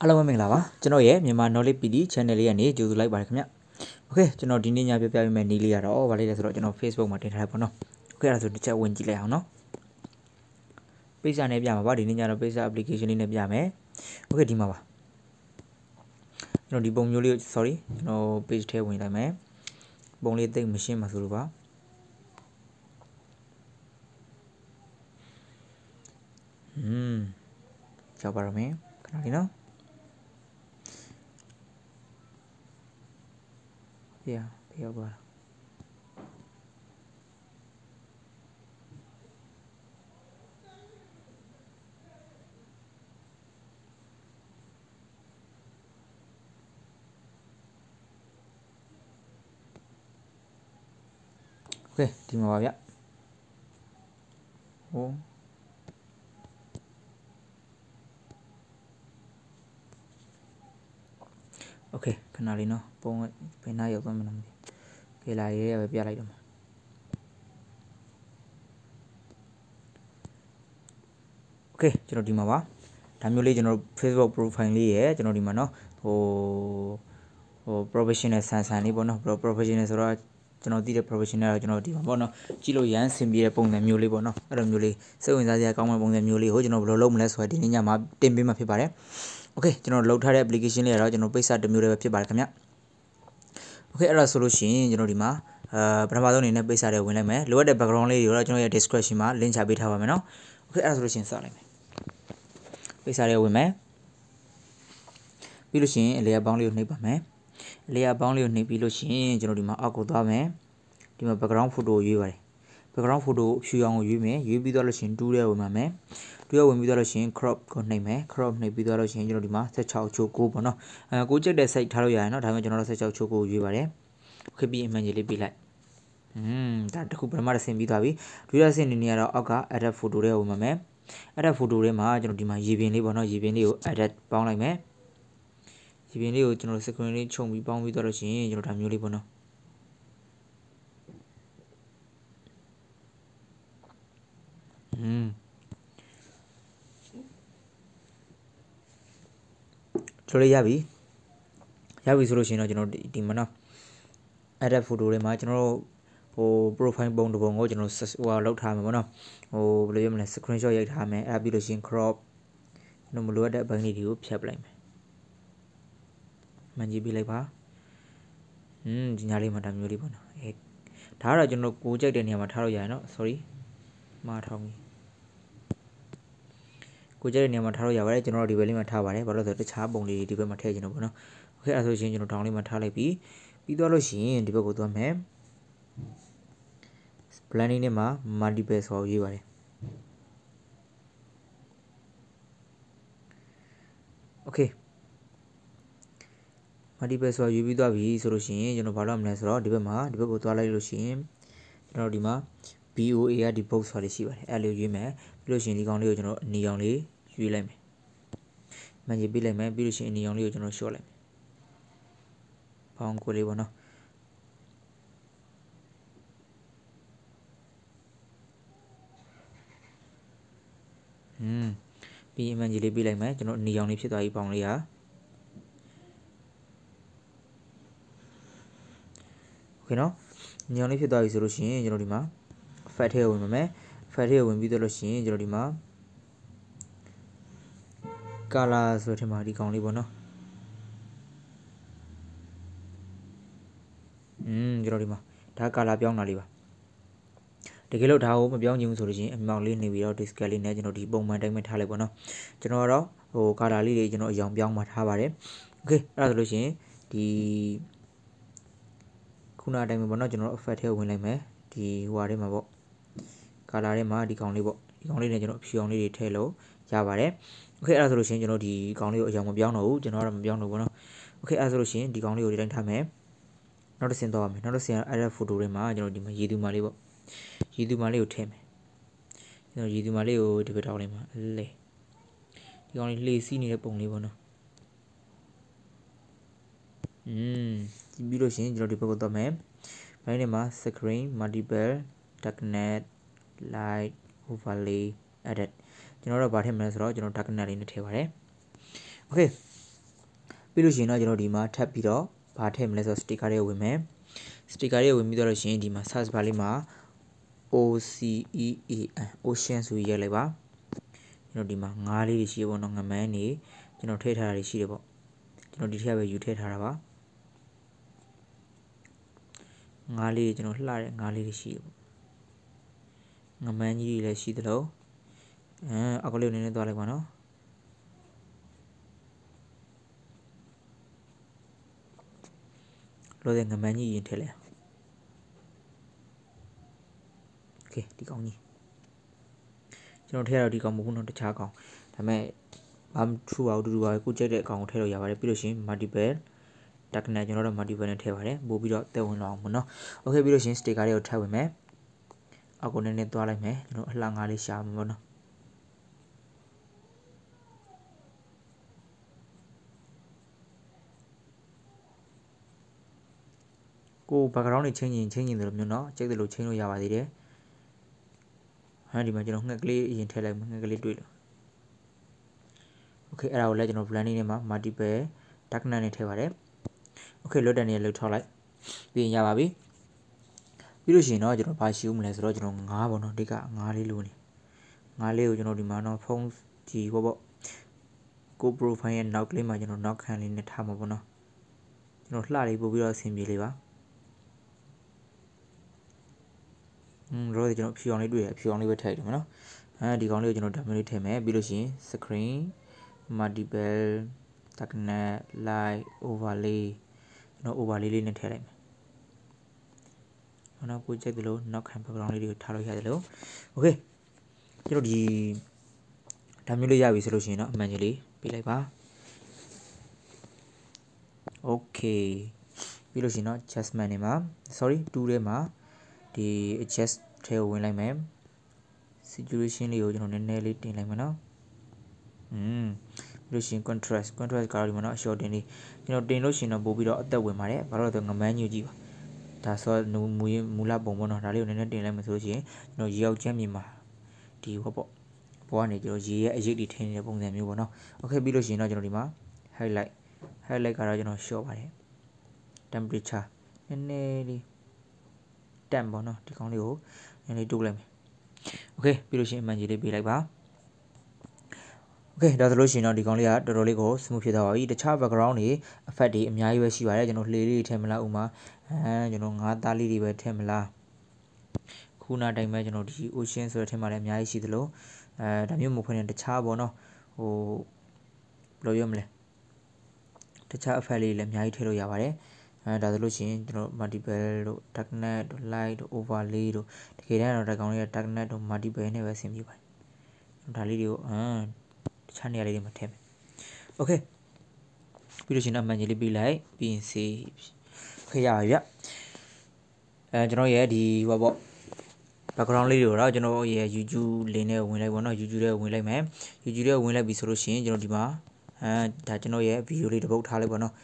အားလုံးပဲမင်္ဂလာပါကျွန်တော်ရဲ့မြန်မာ knowledge PD channel လေးကနေကြိုဆိုလိုက်ပါတယ်ခင်ဗျ Okay ကျွန်တော်ဒီနေ့ညပြပြပေးမယ့်နေ့လေးကတော့ဗာလေးလဲဆိုတော့ကျွန်တော် Facebook မှာတင်ထားတယ်ပေါ့နော် Okay အဲ့ဒါဆိုတစ်ချက်ဝင်ကြည့်လိုက်အောင်နော် page နဲ့ပြမှာပါဒီနေ့ညတော့ page application လေးနဲ့ပြမယ် Okay ဒီမှာပါကျွန်တော်ဒီပုံမျိုးလေး sorry ကျွန်တော် page ထဲဝင်လိုက်မယ်ပုံလေးတိတ်မရှင်းပါဆိုလို့ပါอืมကြောက်ပါရမယ်ခဏလေးနော် Iya, iya ya, ya bar. Oke, okay, đi ya Oh. โอเคခဏလေးနော်ပုံဘယ်နှရောက်သွားမှန်းမသိဘူးခေလာရေးရပဲပြလိုက်တော့မှာโอเคကျွန်တော်ဒီမှာပါဒါမျိုးလေးကျွန်တော် Facebook profile လေးရယ်ကျွန်တော်ဒီမှာเนาะဟိုဟို professional ဆန်ဆန်လေးပေါ့เนาะ professional ဆိုတော့ကျွန်တော်သိတဲ့ professional တော့ကျွန်တော်ဒီမှာပေါ့เนาะကြည့်လို့ရမ်းဆင်ပြေတဲ့ပုံစံမျိုးလေးပေါ့เนาะအဲ့လိုမျိုးလေးစိတ်ဝင်စားစရာကောင်းတဲ့ပုံစံမျိုးလေးဟိုကျွန်တော်ဘယ်လိုလုပ်မလဲဆိုတာဒီနေ့ညမှာတင်ပေးမှာဖြစ်ပါတယ် Okay ကျွန်တော်လောက်ထားတဲ့ application လေးကတော့ကျွန်တော်ပိတ်စာတစ်မျိုးတည်းပဲဖြစ်ပါတယ်ခင်ဗျ Okay အဲ့ဒါဆိုလို့ရှိရင်ကျွန်တော်ဒီမှာအာပထမဆုံးအနေနဲ့ပိတ်စာတွေဝင်လိုက်မယ်လိုအပ်တဲ့ background လေးတွေတော့ကျွန်တော်ရဲ့ description မှာ link ချပေးထားပါမယ်เนาะ Okay အဲ့ဒါဆိုလို့ရှိရင်စလိုက်မယ်ပိတ်စာတွေဝင်မယ်ပြီးလို့ရှိရင်အလေယာပေါင်းလေးကိုနှိပ်ပါမယ်အလေယာပေါင်းလေးကိုနှိပ်ပြီးလို့ရှိရင်ကျွန်တော်ဒီမှာအောက်ကိုသွားမယ်ဒီမှာ background photo ကိုရွေးပါတယ် background photo ဖြူအောင်ကိုရွေးမယ်ရွေးပြီးတော့လို့ရှိရင်2ထဲဝင်ပါမယ်ပြီးတော့ဝင်ပြီးသွားလို့ရှိရင် crop ကိုနှိပ်မယ် crop နှိပ်ပြီးသွားလို့ရှိရင်ကျွန်တော်ဒီမှာ16ချိုကိုပေါ့နော်အဲကိုချက်တဲ့ site ထားလို့ရတယ်နော်ဒါပေမဲ့ကျွန်တော်တို့16ချိုကိုရွေးပါတယ်ခပြီးအမှန်ကြီးလေးပြလိုက်อืมဒါတခုပထမတစ်ဆင့်ပြီးသွားပြီဒုတိယဆင့်နေနေရတော့အောက်က edit photo တွေကိုဝင်ပါမယ် edit photo တွေမှာကျွန်တော်ဒီမှာရေပြင်လေးပေါ့နော်ရေပြင်လေးကို edit ပေါင်းလိုက်မယ်ရေပြင်လေးကိုကျွန်တော် screen လေးခြုံပြီးပေါင်းပြီးသွားလို့ရှိရင်ကျွန်တော်ဒါမျိုးလေးပေါ့နော်อืมဆိုလို့ရပြီရပြီဆိုလို့ရှိရင်တော့ကျွန်တော်ဒီမနော် edit photo တွေမှာကျွန်တော်တို့ဟို profile ပုံတစ်ပုံကိုကျွန်တော်ဟိုဟာလောက်ထားမယ်ပေါ့နော်ဟိုဘယ်လိုပြောမလဲ screenshot ရိုက်ထားမယ်အဲ့ဒါပြီးလို့ရှိရင် crop နော်မလိုအပ်တဲ့ဘိုင်းလေးတွေကိုဖျက်ပလိုက်မယ်မှန်ကြည့်ပြလိုက်ပါอืมဒီညာလေးမှာဒါမျိုးလေးပေါ့နော်အဲဒါကတော့ကျွန်တော်ကိုကြိုက်တဲ့နေရာမှာထားလို့ရရနော် sorry မှားထောင်ပြီကိုကြိုက်တဲ့နေရာမှာထားလို့ရပါတယ်ကျွန်တော်တို့ဒီဘက်လေးမှာထားပါတယ်ဘာလို့လဲဆိုတော့တခြားပုံလေးဒီဘက်မှာထည့်ချင်လို့ပေါ့နော်โอเคအဲဆိုရှင်ကျွန်တော်တောင်းလေးမှာထားလိုက်ပြီးပြီးသွားလို့ရှိရင်ဒီဘက်ကိုသွားမယ် blending နဲ့မှာ multiple ဆိုရေးပါတယ်โอเค multiple ဆိုရေးပြီးသွားပြီဆိုလို့ရှိရင်ကျွန်တော်ဘာလုပ်မလဲဆိုတော့ဒီဘက်မှာဒီဘက်ကိုသွားလိုက်လို့ရှိရင်ကျွန်တော်ဒီမှာ BOA ကဒီ box ဆိုတာရှိပါတယ်အဲ့လိုရေးမယ်ပြီးလို့ရှိရင်ဒီကောင်လေးကိုကျွန်တော်အနီအောင်လေးရွေးလိုက်မယ်မန်ကြီးပြလိုက်မယ်ပြီးလို့ရှိရင်အနီရောင်လေးကိုကျွန်တော်ရှော့လိုက်မယ်ဘောင်းကိုလေးပေါ့နော်อืมပြီးအမန်ကြီးလေးပြလိုက်မယ်ကျွန်တော်အနီရောင်လေးဖြစ်သွားပြီဘောင်းလေးဟာโอเคเนาะညောင်လေးဖြစ်သွားပြီဆိုလို့ရှိရင်ကျွန်တော်ဒီမှာ fat ထဲဝင်ပါမယ် fat ထဲဝင်ပြီးတော့လို့ရှိရင်ကျွန်တော်ဒီမှာ color ဆိုထင်ပါဒီကောင်လေးပေါ့နော်อืมကျွန်တော်ဒီမှာဒါ color ပြောင်းတာလေးပါတကယ်လို့ဒါကိုမပြောင်းချင်ဘူးဆိုလို့ရှိရင်အမောင်လေးနေပြီးတော့ discount လေးနဲ့ကျွန်တော်ဒီပုံမှန်တိုင်းပဲထားလိုက်ပေါ့နော်ကျွန်တော်ကတော့ဟို color လေးတွေကျွန်တော်အယောင်ပြောင်းมาထားပါတယ် okay အဲ့ဒါဆိုလို့ရှိရင်ဒီခုနအတိုင်းပဲပေါ့နော်ကျွန်တော် effect ထဲဝင်လိုက်မယ်ဒီဟိုဟာထဲမှာပေါ့ color ထဲမှာဒီကောင်လေးပေါ့ဒီကောင်လေးနဲ့ကျွန်တော်အဖြူအောင်လေးတွေထည့်လို့ရပါတယ်โอเคအဲ့ဒါဆိုလို့ရှိရင်ကျွန်တော်ဒီကောင်လေးကိုအရောင်မပြောင်းတော့ဘူးကျွန်တော်ကတော့မပြောင်းတော့ဘူးเนาะโอเคအဲ့ဒါဆိုလို့ရှိရင်ဒီကောင်လေးကိုဒီတိုင်းထားမယ်နောက်တစ်ဆင့်သွားပါမယ်နောက်တစ်ဆင့်က error photo တွေမှာကျွန်တော်ဒီမှာရည်သူမာလေးပေါ့ရည်သူမာလေးကိုထည့်မယ်ကျွန်တော်ရည်သူမာလေးကိုဒီဘက်တောင်းလေးမှာလဲဒီကောင်လေးလှေစီးနေတဲ့ပုံလေးပေါ့နော်อืมပြီးလို့ရှိရင်ကျွန်တော်ဒီဘက်ကိုသွားမယ်ဘိုင်းထဲမှာ screen multiple darknet light overlay edit ကျွန်တော်တို့ဗာထည့်မလဲဆိုတော့ကျွန်တော် darknet လေးနဲ့ထည့်ပါတယ် okay ပြီးလို့ရှိရင်တော့ကျွန်တော်ဒီမှာထပ်ပြီးတော့ဗာထည့်မလဲဆိုတော့ sticker လေးဝင်မယ် sticker လေးဝင်ပြီးတော့လို့ရှိရင်ဒီမှာ search bar လေးမှာ OCEAN ocean ဆိုရေးလိုက်ပါကျွန်တော်ဒီမှာငါးလေးတွေရှိရပေါ့နော်ငမန်းနေကျွန်တော်ထည့်ထားတာတွေရှိတယ်ပေါ့ကျွန်တော်ဒီထက်ပဲယူထည့်ထားတာပါငါးလေးတွေကျွန်တော်လှတဲ့ငါးလေးတွေရှိရပေါ့ငမန်းကြီးတွေလည်းရှိသလိုအဲအောက်ကလေးနည်းနည်းသွားလိုက်ပါနော်လို့တဲ့ငမန်းကြီးရင်ထည့်လိုက်โอเคဒီကောင်းကြီးကျွန်တော်ထည့်ရတော့ဒီကောင်မဟုတ်ဘူးနော်တခြားကောင်ဒါပေမဲ့ဘာမှ true အောင်တူတူပါပဲကိုကြိုက်တဲ့အကောင်ကိုထည့်လို့ရပါတယ်ပြီးလို့ရှိရင် multiple တက်ကနယ်ကျွန်တော်တို့ multiple နဲ့ထည့်ပါတယ်ပို့ပြီးတော့တည်ဝင်လောက်အောင်ပေါ့နော်โอเคပြီးလို့ရှိရင် sticker တွေကိုထည့်ဝင်မယ်အောက်ကိုနည်းနည်းသွားလိုက်မယ်ကျွန်တော်အလှငါးလေးရှာမှာပေါ့နော်ကို background တွေ change ရင် change ရင်တယ်လို့မျိုးเนาะကြိုက်တယ်လို့ change လို့ရပါသေးတယ်အဲဒီမှာကျွန်တော်ငှက်ကလေးအရင်ထည့်လိုက်မှာငှက်ကလေးတွေ့လို့ okay အဲ့ဒါကိုလည်းကျွန်တော် blending နဲ့မှာ multiple darkness နဲ့ထည့်ပါတယ် okay လွတ်တယ်နေလောက်ထောက်လိုက်ပြီးရင်ရပါပြီပြီးလို့ရှိရင်တော့ကျွန်တော်ဘာရှိဦးမလဲဆိုတော့ကျွန်တော်9ပေါ့เนาะအဓိက9လေးလိုနေ9လေးကိုကျွန်တော်ဒီမှာเนาะဖုန်းဒီပေါ့ပေါ့ကို profile ရဲ့နောက်ကလေးမှာကျွန်တော်နောက်ခံလေးနဲ့ထားမှာပေါ့เนาะကျွန်တော်လှလေးပို့ပြီးတော့အဆင်ပြေလေးပါဟွန်းတို့ကျွန်တော်ဖြူအောင်လေးတွေ့ရဖြူအောင်လေးပဲထည့်တယ်မနော်အဲဒီကောင်လေးကိုကျွန်တော် diamond လေးထည့်မယ်ပြီးလို့ရှိရင် screen multiple darknet light overlay ကျွန်တော် overlay လေးနဲ့ထည့်လိုက်မယ်နောက်ကိုကြိုက်သလိုနောက်ခံ background လေးတွေကိုထားလို့ရတယ်လို့ okay ကျွန်တော်ဒီဒါမျိုးလေးရပြီဆိုလို့ရှိရင်တော့အမှန်ကြီးလေးပြလိုက်ပါ okay ပြီးလို့ရှိရင်တော့ adjustment တွေမှာ sorry 2ထဲမှာဒီ adjust ထဲကိုဝင်လိုက်မယ် saturation လေးကိုကျွန်တော်နည်းနည်းလေးတင်လိုက်မယ်နော်อืมပြီးလို့ရှိရင် contrast contrast ကတော့ဒီမှာเนาะ short တင်လေးကျွန်တော်တင်လို့ရှိရင်တော့ပို့ပြီးတော့အသက်ဝင်ပါတယ်ဘာလို့လဲဆိုတော့ငမန်းညူကြည့်ပါဒါဆိုမူမူလပုံပေါ့နော်ဒါလေးကိုနည်းနည်းတင်လိုက်မယ်ဆိုလို့ရှိရင်ကျွန်တော်ရေရောက်ချမ်းမြေမှာဒီဟောပေါ့ဘောကနေကျွန်တော်ရေရဲ့အရိပ်တွေထင်းနေတဲ့ပုံစံမျိုးပေါ့နော်โอเคပြီးလို့ရှိရင်တော့ကျွန်တော်ဒီမှာ highlight highlight ကတော့ကျွန်တော် short ပါတယ် temperature နည်းနည်းလေးတန်ပေါ့နော်ဒီကောင်လေးကိုနည်းနည်းတိုးလိုက်မယ်โอเคပြီးလို့ရှိရင်အမှန်ကြီးလေးပေးလိုက်ပါโอเคဒါဆိုလို့ရှိရင်တော့ဒီကောင်လေးကတော်တော်လေးကို smooth ဖြစ်သွားပါပြီတခြား background တွေ effect တွေအများကြီးပဲရှိပါတယ်ကျွန်တော်လှေလေးတွေထည့်မလားဥမာအဲကျွန်တော်ငါးသားလေးတွေပဲထည့်မလားခုနတိုင်းပဲကျွန်တော်ဒီ ocean ဆိုတဲ့ထင်ပါတယ်အများကြီးရှိသလိုအဲဒါမျိုးမဟုတ်ခွင့်နဲ့တခြားပေါ့နော်ဟိုဘယ်လိုပြောမလဲတခြား effect လေးတွေလည်းအများကြီးထည့်လို့ရပါတယ်အဲဒါဆိုလို့ရှိရင်ကျွန်တော် multiple တို့ darknet တို့ light တို့ overlay တို့တကယ်တမ်းတော့ဒါကောင်လေးက darknet တို့ multiple နဲ့ပဲဆင်ပြေပါတယ်ဒါလေးတွေကိုအမ်တခြားနေရာလေးတွေမှာထည့်မယ် okay ပြီးလို့ရှိရင်တော့မှန်ကြီးလေးပြီးလိုက်ပြီးရင်စေးခဲ့ရပါဗျအဲကျွန်တော်ရဲ့ဒီဟိုပေါ့ background လေးတွေကိုတော့ကျွန်တော်ရဲ့ YouTube လေးနဲ့ဝင်လိုက်ပါတော့ YouTube လေးဝင်လိုက်မယ် YouTube လေးဝင်လိုက်ပြီဆိုလို့ရှိရင်ကျွန်တော်ဒီမှာအဲဒါကျွန်တော်ရဲ့ video လေးတစ်ပုတ်ထားလိုက်ပါတော့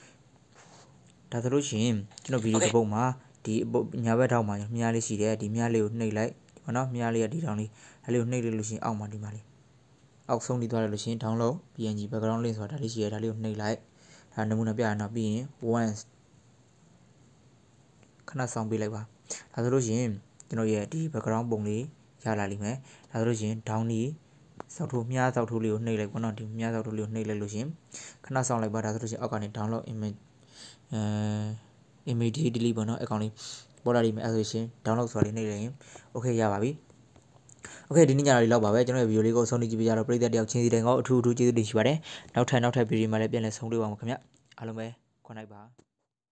ဒါဆိုလို့ရှိရင်ကျွန်တော်ဗီဒီယိုတစ်ပုတ်မှာဒီညာဘက်ထောက်မှာမြားလေးရှိတယ်ဒီမြားလေးကိုနှိပ်လိုက်ပေါ့နော်မြားလေးကဒီထောင်လေးအဲ့လေးကိုနှိပ်လိုက်လို့ရှိရင်အောက်မှာဒီမှာလေးအောက်ဆုံးနေသွားတယ်လို့ရှိရင် download png background link ဆိုတာဒါလေးရှိတယ်ဒါလေးကိုနှိပ်လိုက်ဒါနမူနာပြရအောင်ပြီးရင် once ခဏဆောင်ပေးလိုက်ပါဒါဆိုလို့ရှိရင်ကျွန်တော်ရဲ့ဒီ background ပုံလေးရလာလိမ့်မယ်ဒါဆိုလို့ရှိရင် down ဒီစောက်ထိုးမြားစောက်ထိုးလေးကိုနှိပ်လိုက်ပေါ့နော်ဒီမြားစောက်ထိုးလေးကိုနှိပ်လိုက်လို့ရှိရင်ခဏဆောင်လိုက်ပါဒါဆိုလို့ရှိရင်အောက်ကနေ download image အဲ immediately ပေါ့နော် account လေးပေါ်လာလိမ့်မယ်အဲဆိုရှင် download ဆိုတာလေးနှိပ်လိုက်ရင် okay ရပါပြီ okay ဒီနေ့ညနေလေးလောက်ပါပဲကျွန်တော်ရဲ့ဗီဒီယိုလေးကိုအဆုံးထိကြည့်ပေးကြတော့ပရိသတ်တယောက်ချင်းစီတိုင်းကိုအထူးအထူးကျေးဇူးတင်ရှိပါတယ်နောက်ထပ်နောက်ထပ်ဗီဒီယိုမှာလည်းပြန်လည်ဆုံတွေ့ပါမယ်ခင်ဗျအားလုံးပဲ good night ပါ